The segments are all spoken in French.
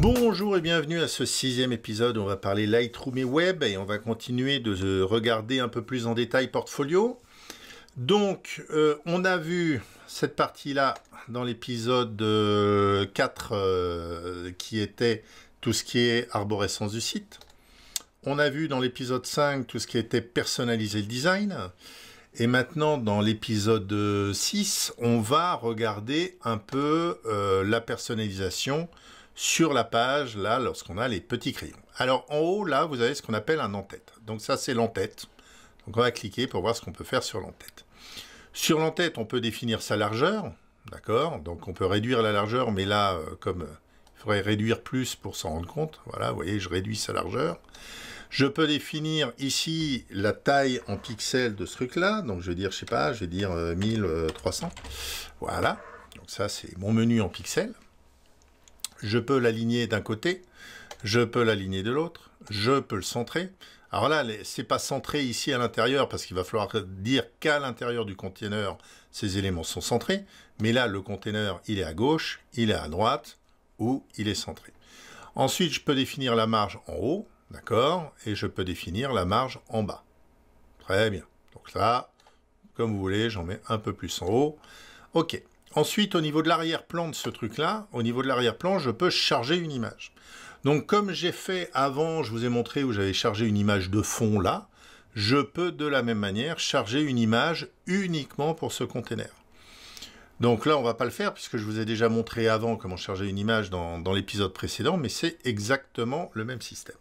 Bonjour et bienvenue à ce sixième épisode. On va parler Lightroom et Web et on va continuer de regarder un peu plus en détail Portfolio. Donc, euh, on a vu cette partie-là dans l'épisode 4 euh, euh, qui était tout ce qui est arborescence du site. On a vu dans l'épisode 5 tout ce qui était personnaliser le design. Et maintenant, dans l'épisode 6, on va regarder un peu la personnalisation sur la page, là, lorsqu'on a les petits crayons. Alors en haut, là, vous avez ce qu'on appelle un en-tête. Donc ça, c'est l'en-tête. Donc on va cliquer pour voir ce qu'on peut faire sur l'en-tête. Sur l'en-tête, on peut définir sa largeur, d'accord Donc on peut réduire la largeur, mais là, euh, comme euh, il faudrait réduire plus pour s'en rendre compte, voilà, vous voyez, je réduis sa largeur. Je peux définir ici la taille en pixels de ce truc-là, donc je vais dire, je sais pas, je vais dire 1300, euh, voilà. Donc ça, c'est mon menu en pixels je peux l'aligner d'un côté, je peux l'aligner de l'autre, je peux le centrer. Alors là, n'est pas centré ici à l'intérieur parce qu'il va falloir dire qu'à l'intérieur du container, ces éléments sont centrés. Mais là, le container, il est à gauche, il est à droite ou il est centré. Ensuite, je peux définir la marge en haut, d'accord, et je peux définir la marge en bas. Très bien. Donc là, comme vous voulez, j'en mets un peu plus en haut. OK. Ensuite, au niveau de l'arrière-plan de ce truc-là, au niveau de l'arrière-plan, je peux charger une image. Donc comme j'ai fait avant, je vous ai montré où j'avais chargé une image de fond là, je peux de la même manière charger une image uniquement pour ce container. Donc là, on va pas le faire puisque je vous ai déjà montré avant comment charger une image dans, dans l'épisode précédent, mais c'est exactement le même système.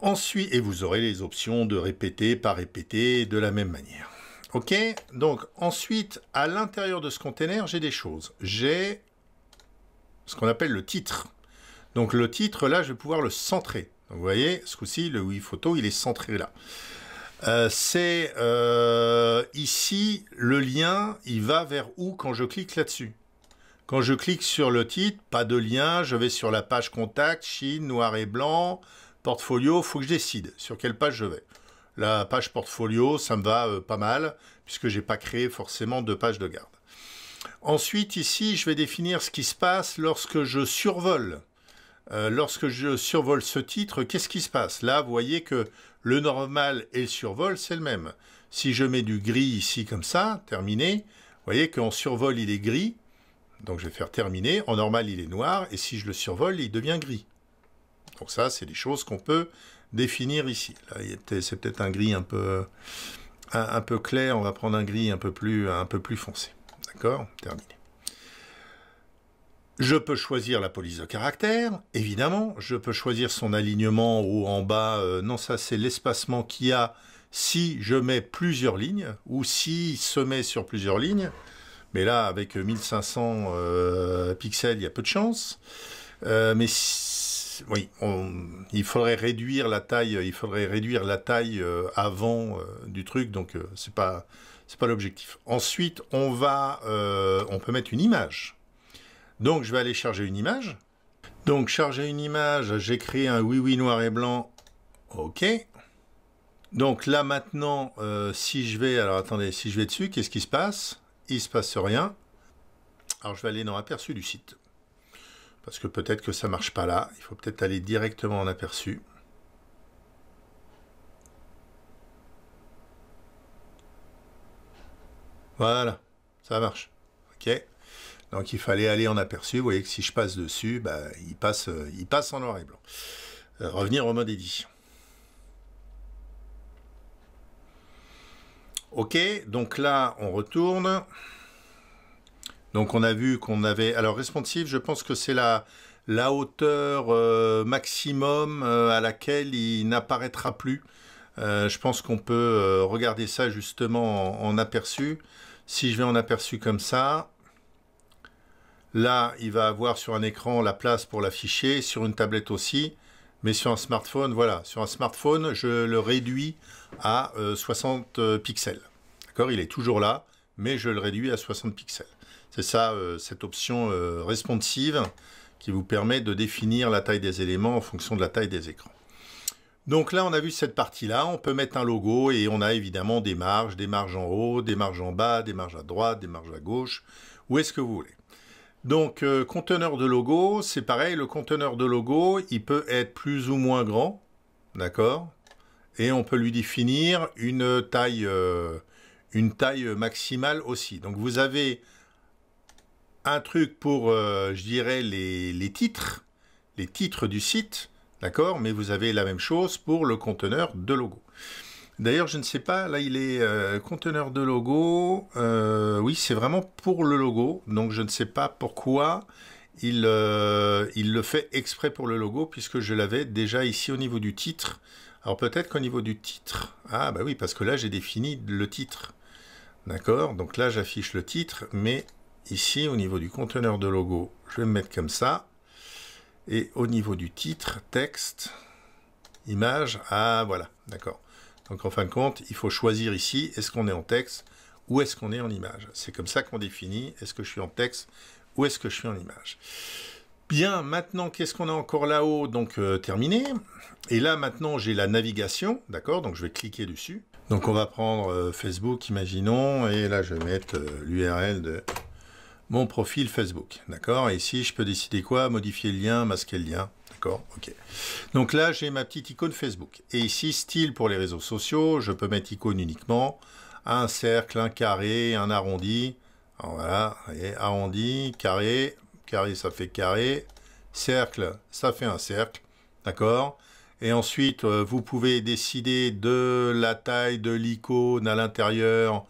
Ensuite, et vous aurez les options de répéter, pas répéter, de la même manière. Ok, donc ensuite, à l'intérieur de ce container, j'ai des choses. J'ai ce qu'on appelle le titre. Donc le titre, là, je vais pouvoir le centrer. vous voyez, ce coup-ci, le oui photo, il est centré là. Euh, c'est euh, ici le lien, il va vers où quand je clique là-dessus. Quand je clique sur le titre, pas de lien, je vais sur la page contact, Chine, noir et blanc, portfolio, il faut que je décide sur quelle page je vais. La page portfolio, ça me va euh, pas mal, puisque j'ai pas créé forcément de page de garde. Ensuite, ici, je vais définir ce qui se passe lorsque je survole. Euh, lorsque je survole ce titre, qu'est-ce qui se passe Là, vous voyez que le normal et le survol, c'est le même. Si je mets du gris ici comme ça, terminé, vous voyez qu'en survol, il est gris. Donc je vais faire terminer. En normal, il est noir. Et si je le survole, il devient gris. Donc ça, c'est des choses qu'on peut définir ici. c'est peut-être un gris un peu, un, peu clair, on va prendre un gris un peu plus, un peu plus foncé. D'accord Terminé. Je peux choisir la police de caractère, évidemment. Je peux choisir son alignement haut, en bas. Euh, non, ça, c'est l'espacement qu'il y a si je mets plusieurs lignes ou si se met sur plusieurs lignes. Mais là, avec 1500 euh, pixels, il y a peu de chance. Euh, mais oui, il faudrait réduire la taille, il faudrait réduire la taille euh, avant euh, du truc, donc euh, c'est pas c'est pas l'objectif. Ensuite, on va, on peut mettre une image. Donc, je vais aller charger une image. Donc, charger une image, j'ai créé un oui oui noir et blanc. Ok. Donc là maintenant, si je vais, alors attendez, si je vais dessus, qu'est-ce qui se passe Il se passe rien. Alors je vais aller dans aperçu du site parce que peut-être que ça marche pas là. Il faut peut-être aller directement en aperçu. Voilà, ça marche. Ok. Donc il fallait aller en aperçu. Vous voyez que si je passe dessus, bah, il, passe, euh, il passe en noir et blanc. Euh, revenir au mode édition. Ok, donc là on retourne. Donc on a vu qu'on avait... Alors responsive, je pense que c'est la, la hauteur euh, maximum euh, à laquelle il n'apparaîtra plus. Euh, je pense qu'on peut regarder ça justement en, en, aperçu. Si je vais en aperçu comme ça, là, il va avoir sur un écran la place pour l'afficher, sur une tablette aussi, mais sur un smartphone, voilà. Sur un smartphone, je le réduis à 60 pixels. D'accord Il est toujours là, mais je le réduis à 60 pixels. C'est ça, euh, cette option euh, responsive qui vous permet de définir la taille des éléments en fonction de la taille des écrans. Donc là, on a vu cette partie-là, on peut mettre un logo et on a évidemment des marges, des marges en haut, des marges en bas, des marges à droite, des marges à gauche, où est-ce que vous voulez. Donc, euh, conteneur de logo, c'est pareil, le conteneur de logo, il peut être plus ou moins grand, d'accord Et on peut lui définir une taille, une taille maximale aussi. Donc, vous avez un truc pour, euh, je dirais, les, les, titres, les titres du site, d'accord Mais vous avez la même chose pour le conteneur de logo. D'ailleurs, je ne sais pas, là il est euh, conteneur de logo, euh, oui, c'est vraiment pour le logo, donc je ne sais pas pourquoi il, il le fait exprès pour le logo, puisque je l'avais déjà ici au niveau du titre. Alors peut-être qu'au niveau du titre, ah bah oui, parce que là j'ai défini le titre, d'accord Donc là j'affiche le titre, mais ici au niveau du conteneur de logo, je vais me mettre comme ça. Et au niveau du titre, texte, image, ah voilà, d'accord. Donc en fin de compte, il faut choisir ici, est-ce qu'on est en texte ou est-ce qu'on est en image C'est comme ça qu'on définit, est-ce que je suis en texte ou est-ce que je suis en image Bien, maintenant, qu'est-ce qu'on a encore là-haut Donc euh, terminé. Et là, maintenant, j'ai la navigation, d'accord Donc je vais cliquer dessus. Donc on va prendre euh, Facebook, imaginons, et là je vais mettre euh, l'URL de profil Facebook. D'accord et Ici, je peux décider quoi Modifier le lien, masquer le lien. D'accord Ok. Donc là, j'ai ma petite icône Facebook. Et ici, style pour les réseaux sociaux, je peux mettre icône uniquement. Un cercle, un carré, un arrondi. voilà, arrondi, carré, carré ça fait carré, cercle ça fait un cercle, d'accord Et ensuite, euh, vous pouvez décider de la taille de l'icône à l'intérieur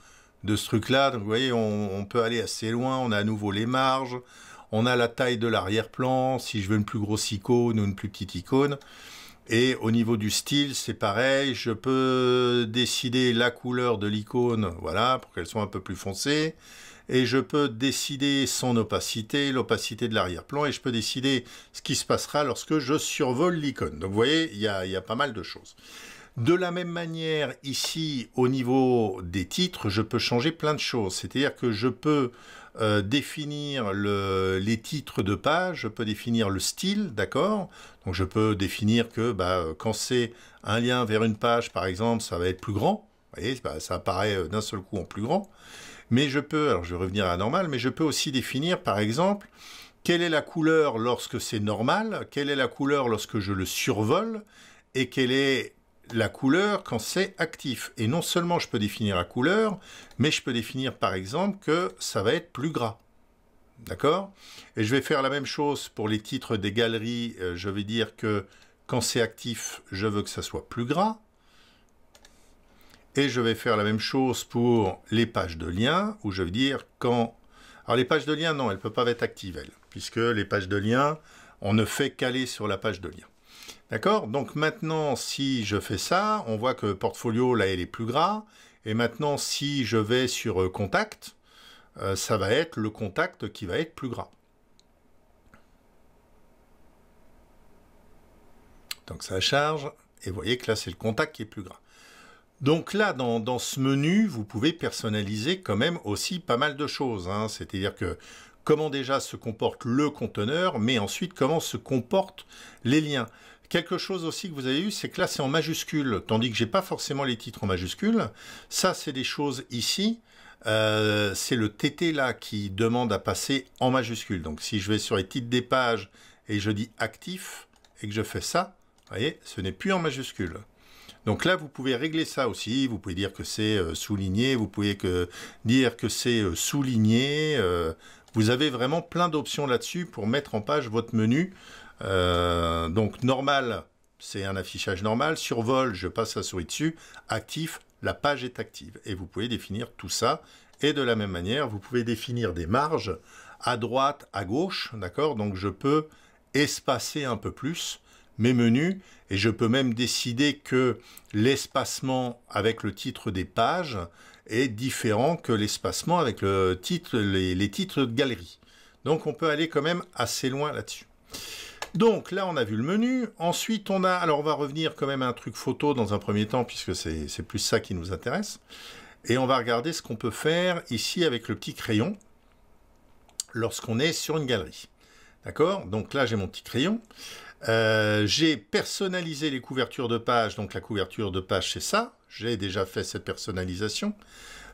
de ce truc-là. Donc vous voyez, on, peut aller assez loin. On a à nouveau les marges. On a la taille de l'arrière-plan, si je veux une plus grosse icône ou une plus petite icône. Et au niveau du style, c'est pareil. Je peux décider la couleur de l'icône, voilà, pour qu'elle soit un peu plus foncée. Et je peux décider son opacité, l'opacité de l'arrière-plan. Et je peux décider ce qui se passera lorsque je survole l'icône. Donc vous voyez, il y a pas mal de choses. De la même manière, ici, au niveau des titres, je peux changer plein de choses. C'est-à-dire que je peux euh, définir les titres de page, je peux définir le style, d'accord Donc je peux définir que bah, quand c'est un lien vers une page, par exemple, ça va être plus grand. Vous voyez, bah, ça apparaît euh, d'un seul coup en plus grand. Mais je peux, alors je vais revenir à normal, mais je peux aussi définir, par exemple, quelle est la couleur lorsque c'est normal, quelle est la couleur lorsque je le survole, et quelle est la couleur quand c'est actif. Et non seulement je peux définir la couleur, mais je peux définir par exemple que ça va être plus gras. D'accord Et je vais faire la même chose pour les titres des galeries. Euh, je vais dire que quand c'est actif, je veux que ça soit plus gras. Et je vais faire la même chose pour les pages de lien, où je vais dire quand... Alors les pages de liens non, elles ne peuvent pas être actives, elles, puisque les pages de liens on ne fait qu'aller sur la page de lien. D'accord Donc maintenant, si je fais ça, on voit que portfolio, là, il est plus gras. Et maintenant, si je vais sur euh, contact, euh, ça va être le contact qui va être plus gras. Donc ça charge, et vous voyez que là, c'est le contact qui est plus gras. Donc là, dans, ce menu, vous pouvez personnaliser quand même aussi pas mal de choses. Hein. C'est-à-dire que comment déjà se comporte le conteneur, mais ensuite comment se comportent les liens. Quelque chose aussi que vous avez eu, c'est que là, c'est en majuscule, tandis que j'ai pas forcément les titres en majuscule. Ça, c'est des choses ici. Euh, c'est le TT là qui demande à passer en majuscule. Donc si je vais sur les titres des pages et je dis actif et que je fais ça, vous voyez, ce n'est plus en majuscule. Donc là, vous pouvez régler ça aussi. Vous pouvez dire que c'est euh, souligné, vous pouvez dire que c'est euh, souligné. vous avez vraiment plein d'options là-dessus pour mettre en page votre menu euh, donc normal, c'est un affichage normal. Survol, je passe la souris dessus. Actif, la page est active. Et vous pouvez définir tout ça. Et de la même manière, vous pouvez définir des marges à droite, à gauche. D'accord Donc je peux espacer un peu plus mes menus et je peux même décider que l'espacement avec le titre des pages est différent que l'espacement avec le titre, les titres de galerie. Donc on peut aller quand même assez loin là-dessus. Donc là, on a vu le menu. Ensuite, on a... Alors, on va revenir quand même à un truc photo dans un premier temps, puisque c'est plus ça qui nous intéresse. Et on va regarder ce qu'on peut faire ici avec le petit crayon lorsqu'on est sur une galerie. D'accord Donc là, j'ai mon petit crayon. Euh, j'ai personnalisé les couvertures de page. Donc la couverture de page, c'est ça. J'ai déjà fait cette personnalisation.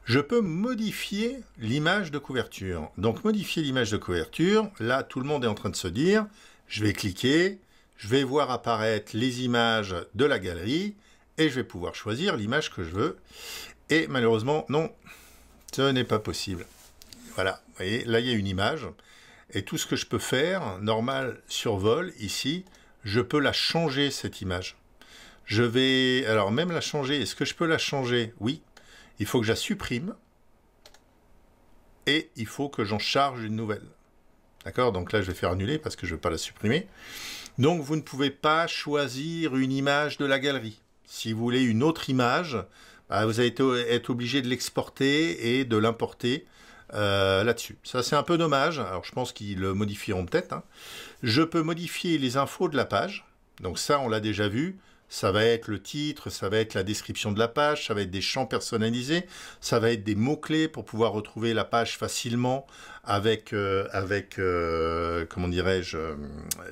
Je peux modifier l'image de couverture. Donc modifier l'image de couverture, là, tout le monde est en train de se dire, je vais cliquer, je vais voir apparaître les images de la galerie et je vais pouvoir choisir l'image que je veux. Et malheureusement, non, ce n'est pas possible. Voilà, vous voyez, là il y a une image et tout ce que je peux faire, normal survol ici, je peux la changer cette image. Je vais alors même la changer. Est-ce que je peux la changer Oui. Il faut que je la supprime et il faut que j'en charge une nouvelle. D'accord Donc là, je vais faire annuler parce que je ne veux pas la supprimer. Donc, vous ne pouvez pas choisir une image de la galerie. Si vous voulez une autre image, bah, vous allez être obligé de l'exporter et de l'importer euh, là-dessus. Ça, c'est un peu dommage. Alors, je pense qu'ils le modifieront peut-être. Hein. Je peux modifier les infos de la page. Donc ça, on l'a déjà vu. Ça va être le titre, ça va être la description de la page, ça va être des champs personnalisés, ça va être des mots-clés pour pouvoir retrouver la page facilement avec, euh, avec euh, comment dirais-je, euh,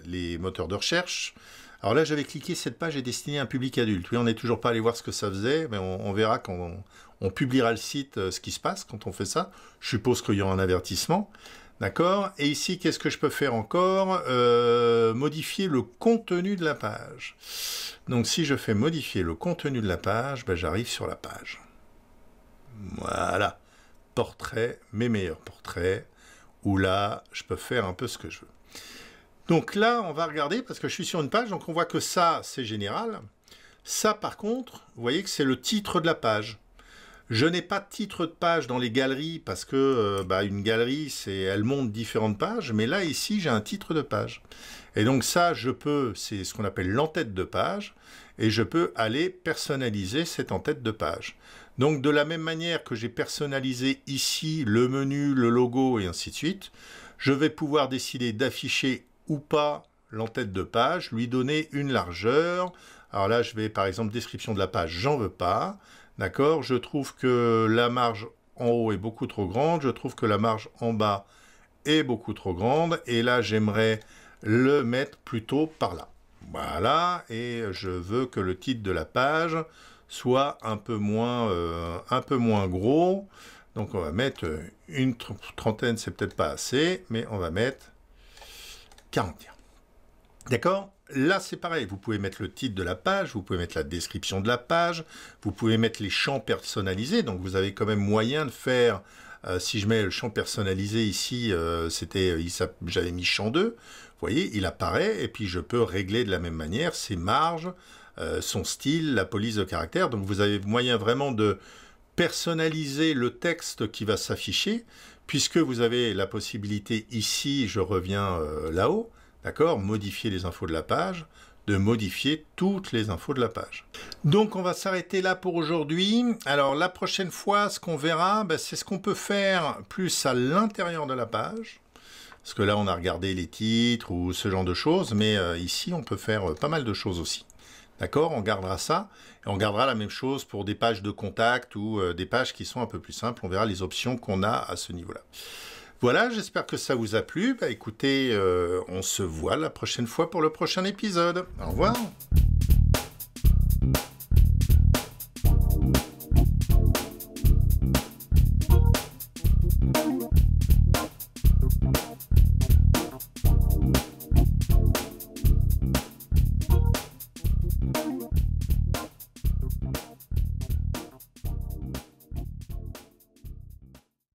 les moteurs de recherche. Alors là, j'avais cliqué cette page est destinée à un public adulte. Oui, on n'est toujours pas allé voir ce que ça faisait, mais on, verra quand on, publiera le site ce qui se passe quand on fait ça. Je suppose qu'il y aura un avertissement. D'accord Et ici, qu'est-ce que je peux faire encore euh, Modifier le contenu de la page. Donc si je fais modifier le contenu de la page, ben, j'arrive sur la page. Voilà. Portrait, mes meilleurs portraits. Où là, je peux faire un peu ce que je veux. Donc là, on va regarder, parce que je suis sur une page, donc on voit que ça, c'est général. Ça, par contre, vous voyez que c'est le titre de la page. Je n'ai pas de titre de page dans les galeries parce que euh, bah, une galerie, c'est, elle monte différentes pages, mais là ici, j'ai un titre de page. Et donc ça, je peux, c'est ce qu'on appelle l'entête de page, et je peux aller personnaliser cette entête de page. Donc de la même manière que j'ai personnalisé ici le menu, le logo et ainsi de suite, je vais pouvoir décider d'afficher ou pas l'entête de page, lui donner une largeur. Alors là, je vais par exemple description de la page, j'en veux pas. D'accord Je trouve que la marge en haut est beaucoup trop grande. Je trouve que la marge en bas est beaucoup trop grande. Et là, j'aimerais le mettre plutôt par là. Voilà. Et je veux que le titre de la page soit un peu moins, euh, un peu moins gros. Donc on va mettre une trentaine, c'est peut-être pas assez, mais on va mettre 41. D'accord Là, c'est pareil. Vous pouvez mettre le titre de la page, vous pouvez mettre la description de la page, vous pouvez mettre les champs personnalisés. Donc, vous avez quand même moyen de faire. Euh, si je mets le champ personnalisé ici, euh, c'était, euh, j'avais mis champ 2. Vous voyez, il apparaît et puis je peux régler de la même manière ses marges, son style, la police de caractère. Donc, vous avez moyen vraiment de personnaliser le texte qui va s'afficher, puisque vous avez la possibilité ici, je reviens là-haut, d'accord Modifier les infos de la page, de modifier toutes les infos de la page. Donc on va s'arrêter là pour aujourd'hui. Alors la prochaine fois, ce qu'on verra, ben, c'est ce qu'on peut faire plus à l'intérieur de la page. Parce que là, on a regardé les titres ou ce genre de choses, mais euh, ici, on peut faire euh, pas mal de choses aussi. D'accord On gardera ça. Et on gardera la même chose pour des pages de contact ou euh, des pages qui sont un peu plus simples. On verra les options qu'on a à ce niveau-là. Voilà, j'espère que ça vous a plu. Bah, écoutez, euh, on se voit la prochaine fois pour le prochain épisode. Au revoir.